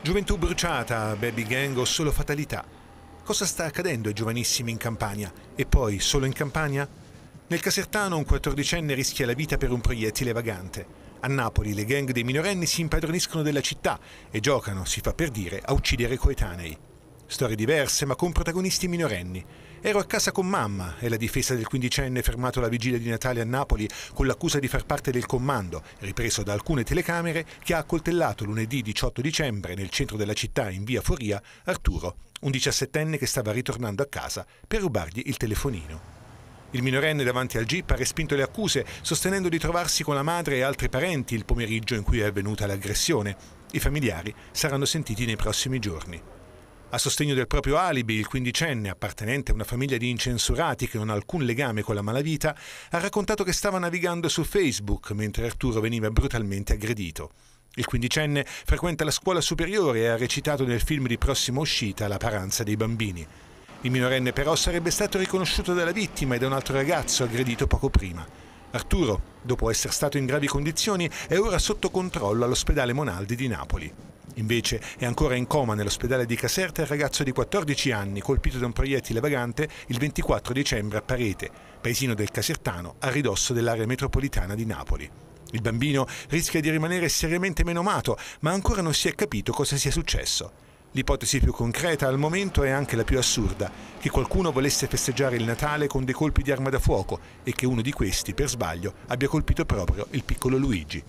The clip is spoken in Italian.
Gioventù bruciata, baby gang o solo fatalità? Cosa sta accadendo ai giovanissimi in Campania? E poi solo in Campania? Nel Casertano un quattordicenne rischia la vita per un proiettile vagante. A Napoli le gang dei minorenni si impadroniscono della città e giocano, si fa per dire, a uccidere coetanei. Storie diverse, ma con protagonisti minorenni. Ero a casa con mamma e la difesa del quindicenne fermato la vigilia di Natale a Napoli con l'accusa di far parte del comando, ripreso da alcune telecamere, che ha accoltellato lunedì 18 dicembre nel centro della città in via Foria Arturo, un diciassettenne che stava ritornando a casa per rubargli il telefonino. Il minorenne davanti al jeep ha respinto le accuse, sostenendo di trovarsi con la madre e altri parenti il pomeriggio in cui è avvenuta l'aggressione. I familiari saranno sentiti nei prossimi giorni. A sostegno del proprio alibi, il quindicenne, appartenente a una famiglia di incensurati che non ha alcun legame con la malavita, ha raccontato che stava navigando su Facebook mentre Arturo veniva brutalmente aggredito. Il quindicenne frequenta la scuola superiore e ha recitato nel film di prossima uscita La paranza dei bambini. Il minorenne però sarebbe stato riconosciuto dalla vittima e da un altro ragazzo aggredito poco prima. Arturo, dopo essere stato in gravi condizioni, è ora sotto controllo all'ospedale Monaldi di Napoli. Invece è ancora in coma nell'ospedale di Caserta il ragazzo di 14 anni colpito da un proiettile vagante il 24 dicembre a Parete, paesino del Casertano a ridosso dell'area metropolitana di Napoli. Il bambino rischia di rimanere seriamente menomato, ma ancora non si è capito cosa sia successo. L'ipotesi più concreta al momento è anche la più assurda, che qualcuno volesse festeggiare il Natale con dei colpi di arma da fuoco e che uno di questi, per sbaglio, abbia colpito proprio il piccolo Luigi.